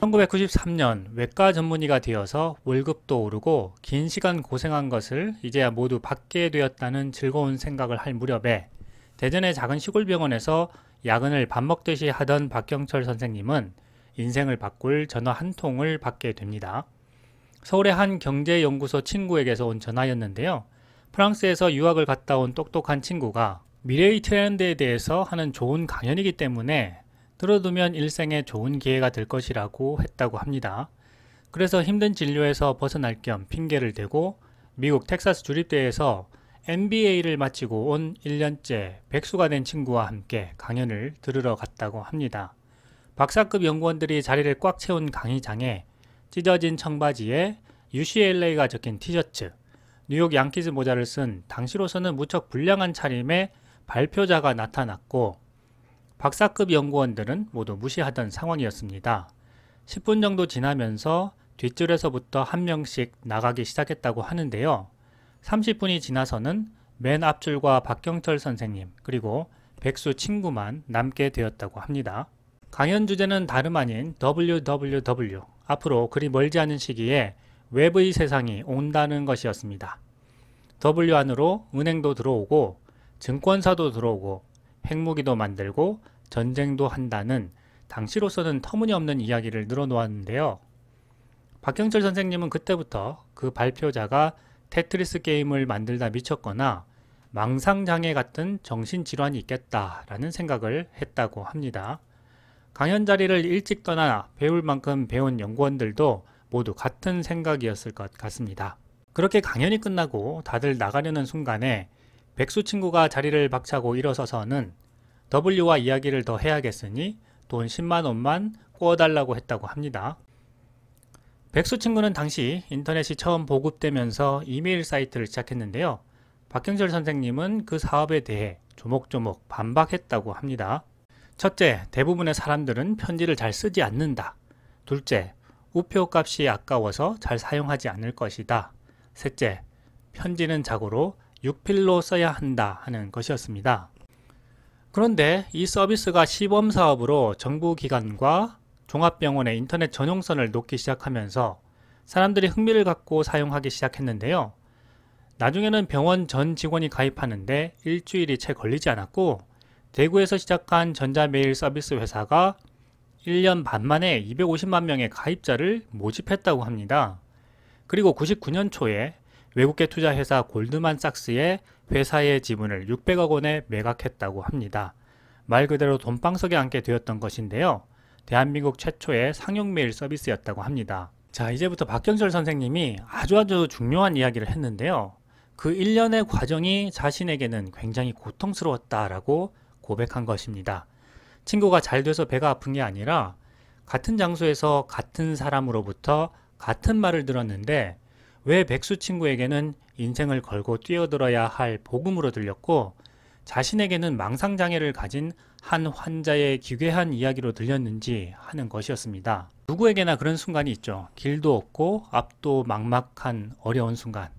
1993년 외과 전문의가 되어서 월급도 오르고 긴 시간 고생한 것을 이제야 모두 받게 되었다는 즐거운 생각을 할 무렵에 대전의 작은 시골 병원에서 야근을 밥 먹듯이 하던 박경철 선생님은 인생을 바꿀 전화 한 통을 받게 됩니다. 서울의 한 경제연구소 친구에게서 온 전화였는데요. 프랑스에서 유학을 갔다 온 똑똑한 친구가 미래의 트렌드에 대해서 하는 좋은 강연이기 때문에 들어두면 일생에 좋은 기회가 될 것이라고 했다고 합니다. 그래서 힘든 진료에서 벗어날 겸 핑계를 대고 미국 텍사스 주립대에서 MBA를 마치고 온 1년째 백수가 된 친구와 함께 강연을 들으러 갔다고 합니다. 박사급 연구원들이 자리를 꽉 채운 강의장에 찢어진 청바지에 UCLA가 적힌 티셔츠, 뉴욕 양키즈 모자를 쓴 당시로서는 무척 불량한 차림의 발표자가 나타났고 박사급 연구원들은 모두 무시하던 상황이었습니다. 10분 정도 지나면서 뒷줄에서부터 한 명씩 나가기 시작했다고 하는데요. 30분이 지나서는 맨 앞줄과 박경철 선생님 그리고 백수 친구만 남게 되었다고 합니다. 강연 주제는 다름 아닌 WWW 앞으로 그리 멀지 않은 시기에 웹의 세상이 온다는 것이었습니다. W 안으로 은행도 들어오고 증권사도 들어오고 핵무기도 만들고 전쟁도 한다는 당시로서는 터무니없는 이야기를 늘어놓았는데요. 박경철 선생님은 그때부터 그 발표자가 테트리스 게임을 만들다 미쳤거나 망상장애 같은 정신질환이 있겠다라는 생각을 했다고 합니다. 강연 자리를 일찍 떠나 배울 만큼 배운 연구원들도 모두 같은 생각이었을 것 같습니다. 그렇게 강연이 끝나고 다들 나가려는 순간에 백수 친구가 자리를 박차고 일어서서는 W와 이야기를 더 해야겠으니 돈 10만원만 꾸어달라고 했다고 합니다. 백수 친구는 당시 인터넷이 처음 보급되면서 이메일 사이트를 시작했는데요. 박경철 선생님은 그 사업에 대해 조목조목 반박했다고 합니다. 첫째, 대부분의 사람들은 편지를 잘 쓰지 않는다. 둘째, 우표 값이 아까워서 잘 사용하지 않을 것이다. 셋째, 편지는 자고로 6필로 써야 한다 하는 것이었습니다. 그런데 이 서비스가 시범사업으로 정부기관과 종합병원의 인터넷 전용선을 놓기 시작하면서 사람들이 흥미를 갖고 사용하기 시작했는데요. 나중에는 병원 전 직원이 가입하는데 일주일이 채 걸리지 않았고 대구에서 시작한 전자메일 서비스 회사가 1년 반 만에 250만 명의 가입자를 모집했다고 합니다. 그리고 99년 초에 외국계 투자회사 골드만삭스의 회사의 지분을 600억 원에 매각했다고 합니다. 말 그대로 돈방석에 앉게 되었던 것인데요. 대한민국 최초의 상용 메일 서비스였다고 합니다. 자, 이제부터 박경철 선생님이 아주 아주 중요한 이야기를 했는데요. 그1년의 과정이 자신에게는 굉장히 고통스러웠다라고 고백한 것입니다. 친구가 잘 돼서 배가 아픈 게 아니라 같은 장소에서 같은 사람으로부터 같은 말을 들었는데 왜 백수 친구에게는 인생을 걸고 뛰어들어야 할 복음으로 들렸고 자신에게는 망상장애를 가진 한 환자의 기괴한 이야기로 들렸는지 하는 것이었습니다. 누구에게나 그런 순간이 있죠. 길도 없고 앞도 막막한 어려운 순간.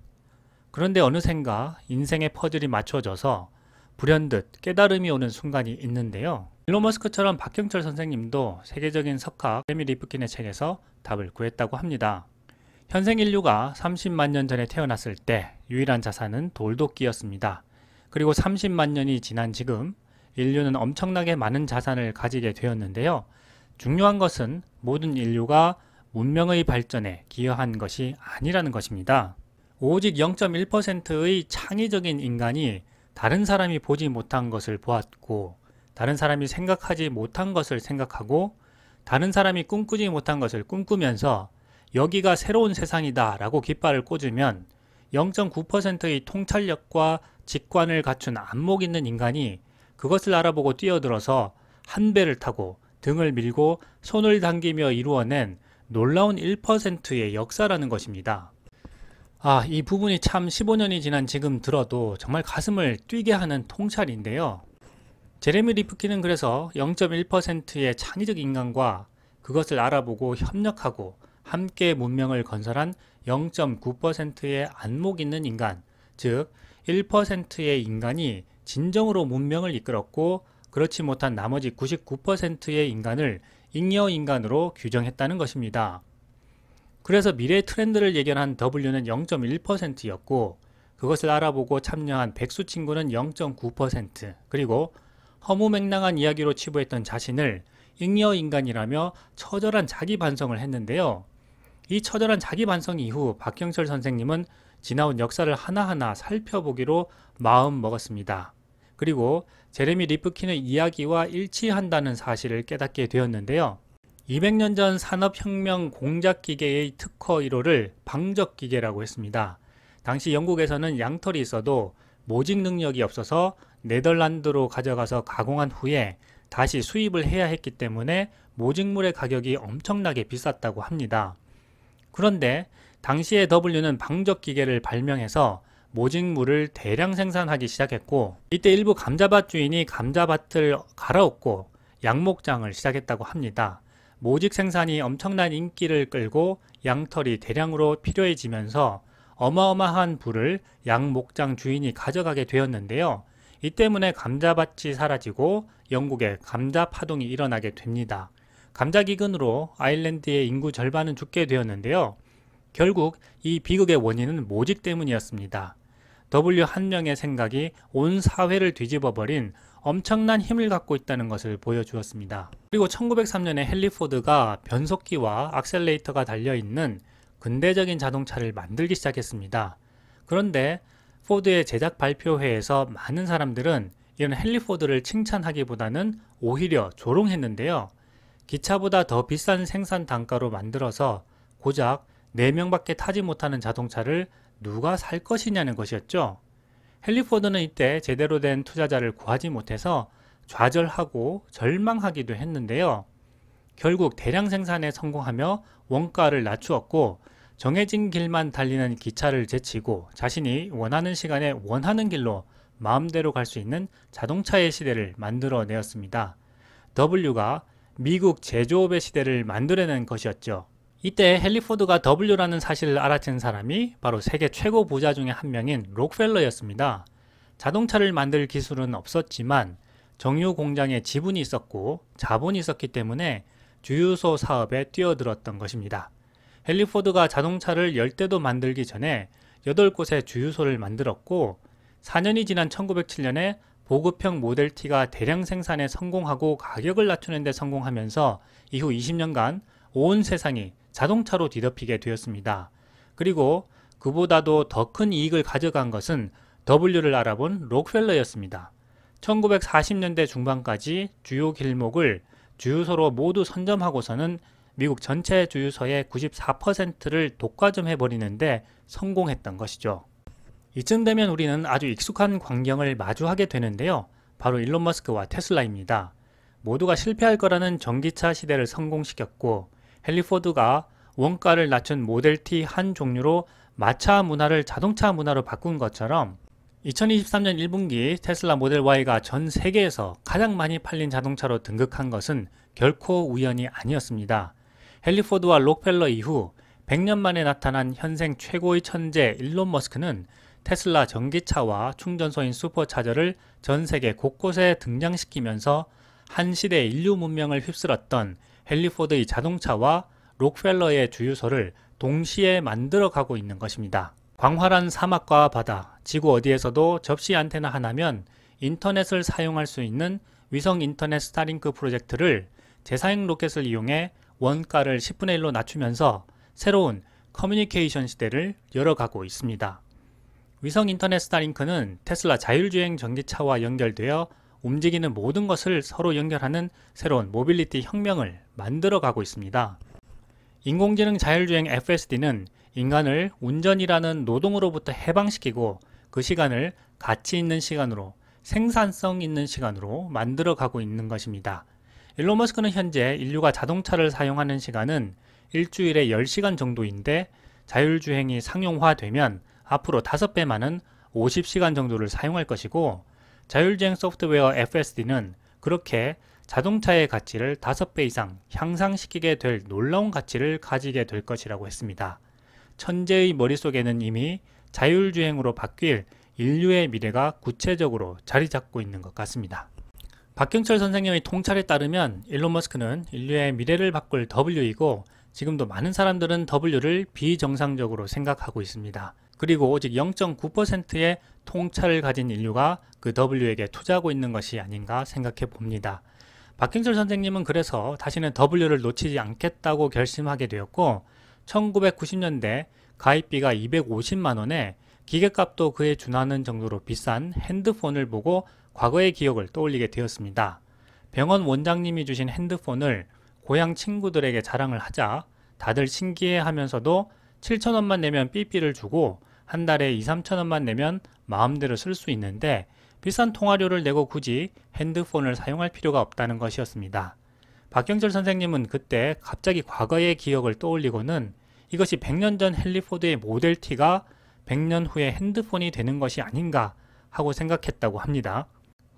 그런데 어느샌가 인생의 퍼즐이 맞춰져서 불현듯 깨달음이 오는 순간이 있는데요. 일론 머스크처럼 박경철 선생님도 세계적인 석학 데미 리프킨의 책에서 답을 구했다고 합니다. 현생 인류가 30만 년 전에 태어났을 때 유일한 자산은 돌도끼였습니다. 그리고 30만 년이 지난 지금 인류는 엄청나게 많은 자산을 가지게 되었는데요. 중요한 것은 모든 인류가 문명의 발전에 기여한 것이 아니라는 것입니다. 오직 0.1%의 창의적인 인간이 다른 사람이 보지 못한 것을 보았고 다른 사람이 생각하지 못한 것을 생각하고 다른 사람이 꿈꾸지 못한 것을 꿈꾸면서 여기가 새로운 세상이다 라고 깃발을 꽂으면 0.9%의 통찰력과 직관을 갖춘 안목 있는 인간이 그것을 알아보고 뛰어들어서 한 배를 타고 등을 밀고 손을 당기며 이루어낸 놀라운 1%의 역사라는 것입니다. 아, 이 부분이 참 15년이 지난 지금 들어도 정말 가슴을 뛰게 하는 통찰인데요. 제레미 리프키는 그래서 0.1%의 창의적 인간과 그것을 알아보고 협력하고 함께 문명을 건설한 0.9%의 안목 있는 인간, 즉 1%의 인간이 진정으로 문명을 이끌었고 그렇지 못한 나머지 99%의 인간을 잉여 인간으로 규정했다는 것입니다. 그래서 미래 트렌드를 예견한 W는 0.1%였고 그것을 알아보고 참여한 백수 친구는 0.9% 그리고 허무맹랑한 이야기로 치부했던 자신을 잉여 인간이라며 처절한 자기 반성을 했는데요. 이 처절한 자기 반성 이후 박경철 선생님은 지나온 역사를 하나하나 살펴보기로 마음 먹었습니다. 그리고 제레미 리프킨의 이야기와 일치한다는 사실을 깨닫게 되었는데요. 200년 전 산업혁명 공작기계의 특허 1호를 방적기계라고 했습니다. 당시 영국에서는 양털이 있어도 모직 능력이 없어서 네덜란드로 가져가서 가공한 후에 다시 수입을 해야 했기 때문에 모직물의 가격이 엄청나게 비쌌다고 합니다. 그런데 당시에 W는 방적기계를 발명해서 모직물을 대량 생산하기 시작했고 이때 일부 감자밭 주인이 감자밭을 갈아엎고 양목장을 시작했다고 합니다. 모직 생산이 엄청난 인기를 끌고 양털이 대량으로 필요해지면서 어마어마한 부를 양목장 주인이 가져가게 되었는데요. 이 때문에 감자밭이 사라지고 영국에 감자 파동이 일어나게 됩니다. 감자기근으로 아일랜드의 인구 절반은 죽게 되었는데요. 결국 이 비극의 원인은 모직 때문이었습니다. W 한 명의 생각이 온 사회를 뒤집어버린 엄청난 힘을 갖고 있다는 것을 보여주었습니다. 그리고 1903년에 헨리 포드가 변속기와 악셀레이터가 달려있는 근대적인 자동차를 만들기 시작했습니다. 그런데 포드의 제작 발표회에서 많은 사람들은 이런 헨리 포드를 칭찬하기보다는 오히려 조롱했는데요. 기차보다 더 비싼 생산 단가로 만들어서 고작 4명밖에 타지 못하는 자동차를 누가 살 것이냐는 것이었죠. 헨리포드는 이때 제대로 된 투자자를 구하지 못해서 좌절하고 절망하기도 했는데요. 결국 대량 생산에 성공하며 원가를 낮추었고 정해진 길만 달리는 기차를 제치고 자신이 원하는 시간에 원하는 길로 마음대로 갈 수 있는 자동차의 시대를 만들어 내었습니다. W가 미국 제조업의 시대를 만들어낸 것이었죠. 이때 헨리포드가 W라는 사실을 알아챈 사람이 바로 세계 최고 부자 중의 한 명인 록펠러였습니다. 자동차를 만들 기술은 없었지만 정유 공장에 지분이 있었고 자본이 있었기 때문에 주유소 사업에 뛰어들었던 것입니다. 헨리포드가 자동차를 10대도 만들기 전에 8곳의 주유소를 만들었고 4년이 지난 1907년에 보급형 모델 T가 대량 생산에 성공하고 가격을 낮추는 데 성공하면서 이후 20년간 온 세상이 자동차로 뒤덮이게 되었습니다. 그리고 그보다도 더 큰 이익을 가져간 것은 W를 알아본 록펠러였습니다. 1940년대 중반까지 주요 길목을 주유소로 모두 선점하고서는 미국 전체 주유소의 94%를 독과점해버리는데 성공했던 것이죠. 이쯤 되면 우리는 아주 익숙한 광경을 마주하게 되는데요. 바로 일론 머스크와 테슬라입니다. 모두가 실패할 거라는 전기차 시대를 성공시켰고 헨리 포드가 원가를 낮춘 모델 T 한 종류로 마차 문화를 자동차 문화로 바꾼 것처럼 2023년 1분기 테슬라 모델 Y가 전 세계에서 가장 많이 팔린 자동차로 등극한 것은 결코 우연이 아니었습니다. 헨리 포드와 록펠러 이후 100년 만에 나타난 현생 최고의 천재 일론 머스크는 테슬라 전기차와 충전소인 슈퍼차저를 전 세계 곳곳에 등장시키면서 한 시대 인류 문명을 휩쓸었던 헨리포드의 자동차와 록펠러의 주유소를 동시에 만들어 가고 있는 것입니다. 광활한 사막과 바다, 지구 어디에서도 접시 안테나 하나면 인터넷을 사용할 수 있는 위성 인터넷 스타링크 프로젝트를 재사용 로켓을 이용해 원가를 10분의 1로 낮추면서 새로운 커뮤니케이션 시대를 열어가고 있습니다. 위성 인터넷 스타링크는 테슬라 자율주행 전기차와 연결되어 움직이는 모든 것을 서로 연결하는 새로운 모빌리티 혁명을 만들어가고 있습니다. 인공지능 자율주행 FSD는 인간을 운전이라는 노동으로부터 해방시키고 그 시간을 가치 있는 시간으로 생산성 있는 시간으로 만들어가고 있는 것입니다. 일론 머스크는 현재 인류가 자동차를 사용하는 시간은 일주일에 10시간 정도인데 자율주행이 상용화되면 앞으로 5배많은 50시간 정도를 사용할 것이고 자율주행 소프트웨어 FSD는 그렇게 자동차의 가치를 5배 이상 향상시키게 될 놀라운 가치를 가지게 될 것이라고 했습니다. 천재의 머릿속에는 이미 자율주행으로 바뀔 인류의 미래가 구체적으로 자리 잡고 있는 것 같습니다. 박경철 선생님의 통찰에 따르면 일론 머스크는 인류의 미래를 바꿀 W이고 지금도 많은 사람들은 W를 비정상적으로 생각하고 있습니다. 그리고 오직 0.9%의 통찰을 가진 인류가 그 W에게 투자하고 있는 것이 아닌가 생각해 봅니다. 박경철 선생님은 그래서 다시는 W를 놓치지 않겠다고 결심하게 되었고 1990년대 가입비가 250만 원에 기계값도 그에 준하는 정도로 비싼 핸드폰을 보고 과거의 기억을 떠올리게 되었습니다. 병원 원장님이 주신 핸드폰을 고향 친구들에게 자랑을 하자 다들 신기해 하면서도 7천원만 내면 삐삐를 주고 한 달에 2, 3천 원만 내면 마음대로 쓸 수 있는데 비싼 통화료를 내고 굳이 핸드폰을 사용할 필요가 없다는 것이었습니다. 박경철 선생님은 그때 갑자기 과거의 기억을 떠올리고는 이것이 100년 전 헨리포드의 모델T가 100년 후에 핸드폰이 되는 것이 아닌가 하고 생각했다고 합니다.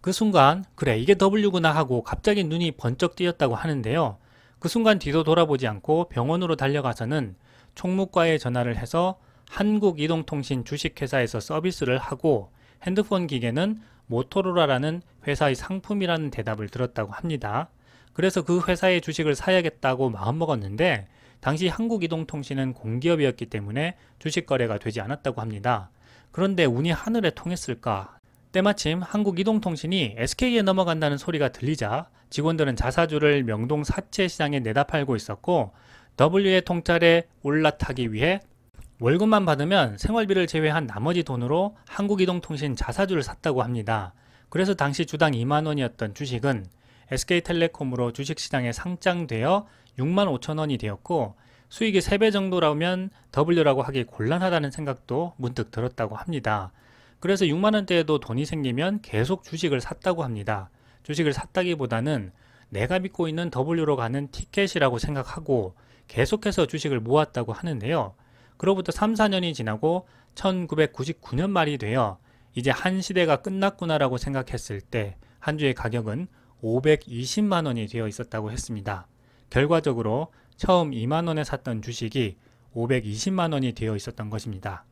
그 순간 그래 이게 W구나 하고 갑자기 눈이 번쩍 띄었다고 하는데요. 그 순간 뒤도 돌아보지 않고 병원으로 달려가서는 총무과에 전화를 해서 한국이동통신 주식회사에서 서비스를 하고 핸드폰 기계는 모토로라라는 회사의 상품이라는 대답을 들었다고 합니다. 그래서 그 회사의 주식을 사야겠다고 마음먹었는데 당시 한국이동통신은 공기업이었기 때문에 주식 거래가 되지 않았다고 합니다. 그런데 운이 하늘에 통했을까? 때마침 한국이동통신이 SK에 넘어간다는 소리가 들리자 직원들은 자사주를 명동 사채시장에 내다 팔고 있었고 W의 통짜에 올라타기 위해 월급만 받으면 생활비를 제외한 나머지 돈으로 한국이동통신 자사주를 샀다고 합니다. 그래서 당시 주당 2만원이었던 주식은 SK텔레콤으로 주식시장에 상장되어 6만 5천원이 되었고 수익이 3배 정도라면 W라고 하기 곤란하다는 생각도 문득 들었다고 합니다. 그래서 6만원대에도 돈이 생기면 계속 주식을 샀다고 합니다. 주식을 샀다기보다는 내가 믿고 있는 W로 가는 티켓이라고 생각하고 계속해서 주식을 모았다고 하는데요. 그로부터 3, 4년이 지나고 1999년 말이 되어 이제 한 시대가 끝났구나라고 생각했을 때 한 주의 가격은 520만 원이 되어 있었다고 했습니다. 결과적으로 처음 2만 원에 샀던 주식이 520만 원이 되어 있었던 것입니다.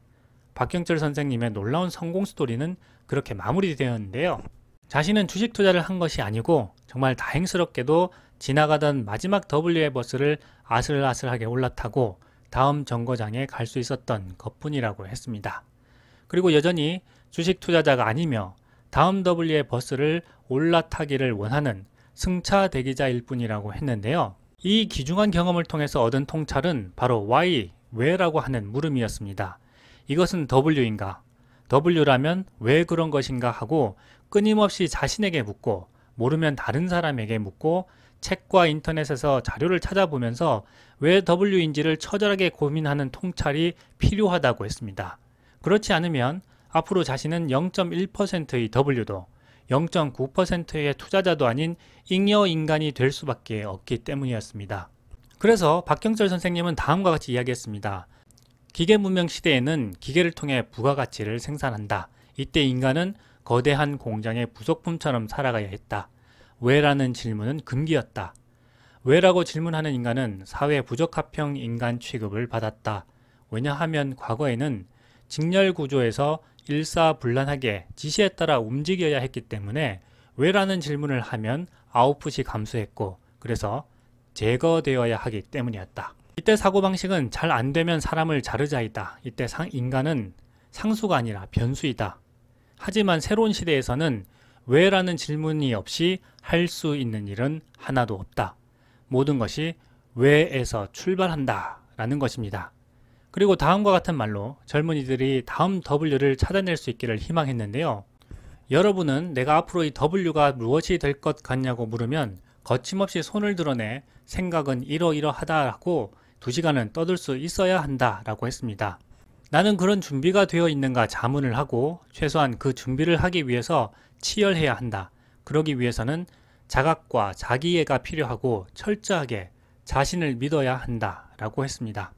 박경철 선생님의 놀라운 성공 스토리는 그렇게 마무리되었는데요. 자신은 주식 투자를 한 것이 아니고 정말 다행스럽게도 지나가던 마지막 WA 버스를 아슬아슬하게 올라타고 다음 정거장에 갈 수 있었던 것뿐이라고 했습니다. 그리고 여전히 주식 투자자가 아니며 다음 W의 버스를 올라타기를 원하는 승차 대기자일 뿐이라고 했는데요. 이 귀중한 경험을 통해서 얻은 통찰은 바로 y 왜라고 하는 물음이었습니다. 이것은 W인가? W라면 왜 그런 것인가 하고 끊임없이 자신에게 묻고 모르면 다른 사람에게 묻고 책과 인터넷에서 자료를 찾아보면서 왜 W인지를 처절하게 고민하는 통찰이 필요하다고 했습니다. 그렇지 않으면 앞으로 자신은 0.1%의 W도 0.9%의 투자자도 아닌 잉여 인간이 될 수밖에 없기 때문이었습니다. 그래서 박경철 선생님은 다음과 같이 이야기했습니다. 기계 문명 시대에는 기계를 통해 부가가치를 생산한다. 이때 인간은 거대한 공장의 부속품처럼 살아가야 했다. 왜라는 질문은 금기였다. 왜라고 질문하는 인간은 사회 부적합형 인간 취급을 받았다. 왜냐하면 과거에는 직렬 구조에서 일사불란하게 지시에 따라 움직여야 했기 때문에 왜라는 질문을 하면 아웃풋이 감소했고 그래서 제거되어야 하기 때문이었다. 이때 사고방식은 잘 안되면 사람을 자르자이다. 이때 상, 인간은 상수가 아니라 변수이다. 하지만 새로운 시대에서는 왜라는 질문이 없이 할 수 있는 일은 하나도 없다. 모든 것이 왜에서 출발한다. 라는 것입니다. 그리고 다음과 같은 말로 젊은이들이 다음 W를 찾아낼 수 있기를 희망했는데요. 여러분은 내가 앞으로 이 W가 무엇이 될 것 같냐고 물으면 거침없이 손을 드러내 생각은 이러이러하다라고 두시간은 떠들 수 있어야 한다라고 했습니다. 나는 그런 준비가 되어 있는가 자문을 하고 최소한 그 준비를 하기 위해서 치열해야 한다. 그러기 위해서는 자각과 자기애가 필요하고 철저하게 자신을 믿어야 한다. 라고 했습니다.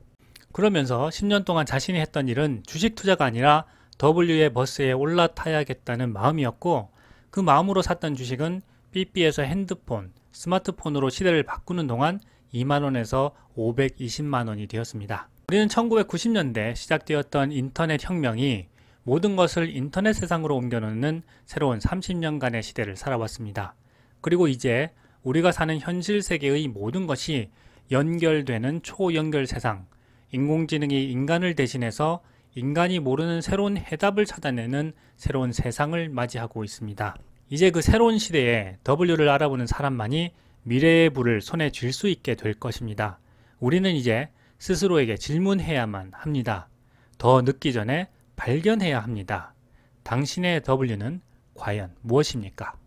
그러면서 10년 동안 자신이 했던 일은 주식 투자가 아니라 W의 버스에 올라타야겠다는 마음이었고 그 마음으로 샀던 주식은 삐삐에서 핸드폰, 스마트폰으로 시대를 바꾸는 동안 2만원에서 520만원이 되었습니다. 우리는 1990년대 시작되었던 인터넷 혁명이 모든 것을 인터넷 세상으로 옮겨놓는 새로운 30년간의 시대를 살아왔습니다. 그리고 이제 우리가 사는 현실 세계의 모든 것이 연결되는 초연결 세상, 인공지능이 인간을 대신해서 인간이 모르는 새로운 해답을 찾아내는 새로운 세상을 맞이하고 있습니다. 이제 그 새로운 시대에 W를 알아보는 사람만이 미래의 불을 손에 쥘 수 있게 될 것입니다. 우리는 이제 스스로에게 질문해야만 합니다. 더 늦기 전에 발견해야 합니다. 당신의 W는 과연 무엇입니까?